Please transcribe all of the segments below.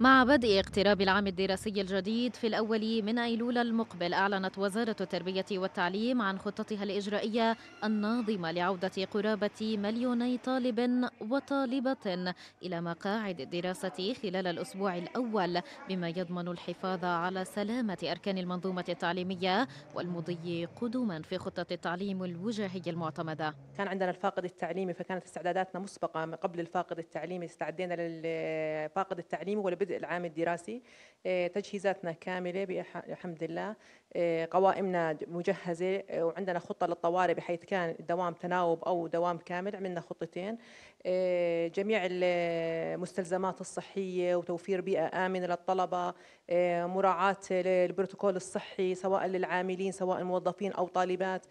مع بدء اقتراب العام الدراسي الجديد في الأول من أيلول المقبل أعلنت وزارة التربية والتعليم عن خطتها الإجرائية الناظمة لعودة قرابة مليوني طالب وطالبة إلى مقاعد الدراسة خلال الأسبوع الأول بما يضمن الحفاظ على سلامة أركان المنظومة التعليمية والمضي قدما في خطة التعليم الوجاهي المعتمدة كان عندنا الفاقد التعليمي فكانت استعداداتنا مسبقة قبل الفاقد التعليمي استعدينا للفاقد التعليمي ولبد بدء العام الدراسي آه، تجهيزاتنا كاملة بحمد الله آه، قوائمنا مجهزة آه، وعندنا خطة للطوارئ بحيث كان دوام تناوب أو دوام كامل عملنا خطتين جميع المستلزمات الصحية وتوفير بيئة آمنة للطلبة مراعاة البروتوكول الصحي سواء للعاملين سواء موظفين أو طالبات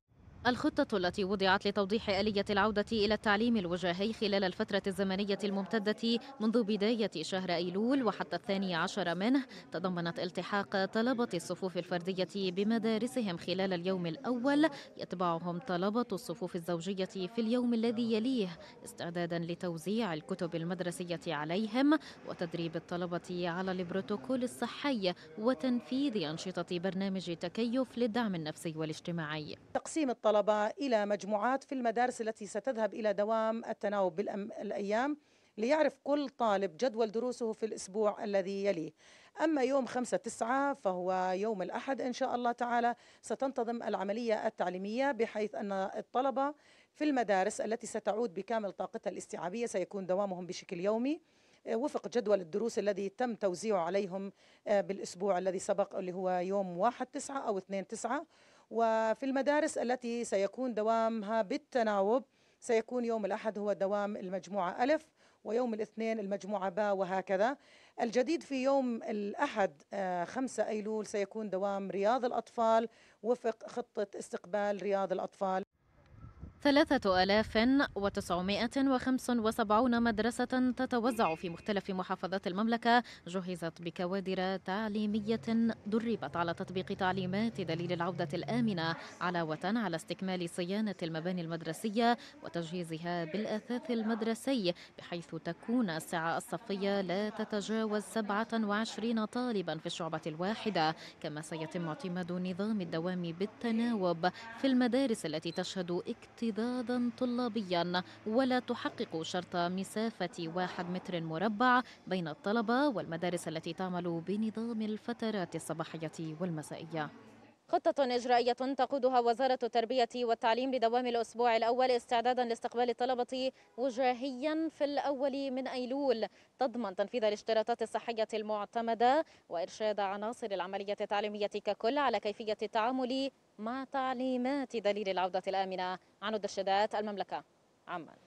الخطة التي وضعت لتوضيح آلية العودة إلى التعليم الوجاهي خلال الفترة الزمنية الممتدة منذ بداية شهر أيلول وحتى الثاني عشر منه تضمنت التحاق طلبة الصفوف الفردية بمدارسهم خلال اليوم الأول يتبعهم طلبة الصفوف الزوجية في اليوم الذي يليه استعدادا لتوزيع الكتب المدرسية عليهم وتدريب الطلبة على البروتوكول الصحي وتنفيذ أنشطة برنامج تكيف للدعم النفسي والاجتماعي تقسيم الطلبة إلى مجموعات في المدارس التي ستذهب إلى دوام التناوب بالأيام ليعرف كل طالب جدول دروسه في الأسبوع الذي يليه أما يوم خمسة تسعة فهو يوم الأحد إن شاء الله تعالى ستنتظم العملية التعليمية بحيث أن الطلبة في المدارس التي ستعود بكامل طاقتها الاستيعابية سيكون دوامهم بشكل يومي آه، وفق جدول الدروس الذي تم توزيعه عليهم آه، بالأسبوع الذي سبق اللي هو يوم واحد تسعة أو اثنين تسعة وفي المدارس التي سيكون دوامها بالتناوب سيكون يوم الأحد هو دوام المجموعة ألف ويوم الاثنين المجموعة باء وهكذا الجديد في يوم الأحد آه، خمسة أيلول سيكون دوام رياض الأطفال وفق خطة استقبال رياض الأطفال ثلاثة آلاف وتسعمائة وخمس وسبعون مدرسة تتوزع في مختلف محافظات المملكة جهزت بكوادر تعليمية دربت على تطبيق تعليمات دليل العودة الآمنة علاوة على استكمال صيانة المباني المدرسية وتجهيزها بالأثاث المدرسي بحيث تكون السعة الصفية لا تتجاوز 27 طالبا في الشعبة الواحدة كما سيتم اعتماد نظام الدوام بالتناوب في المدارس التي تشهد اكتظاظ امتدادا طلابيا ولا تحقق شرط مسافة واحد متر مربع بين الطلبة والمدارس التي تعمل بنظام الفترات الصباحية والمسائية خطة إجرائية تقودها وزارة التربية والتعليم لدوام الأسبوع الأول استعدادا لاستقبال الطلبة وجاهيا في الأول من أيلول تضمن تنفيذ الاشتراطات الصحية المعتمدة وإرشاد عناصر العملية التعليمية ككل على كيفية التعامل مع تعليمات دليل العودة الآمنة عن الدرشدات المملكة عمان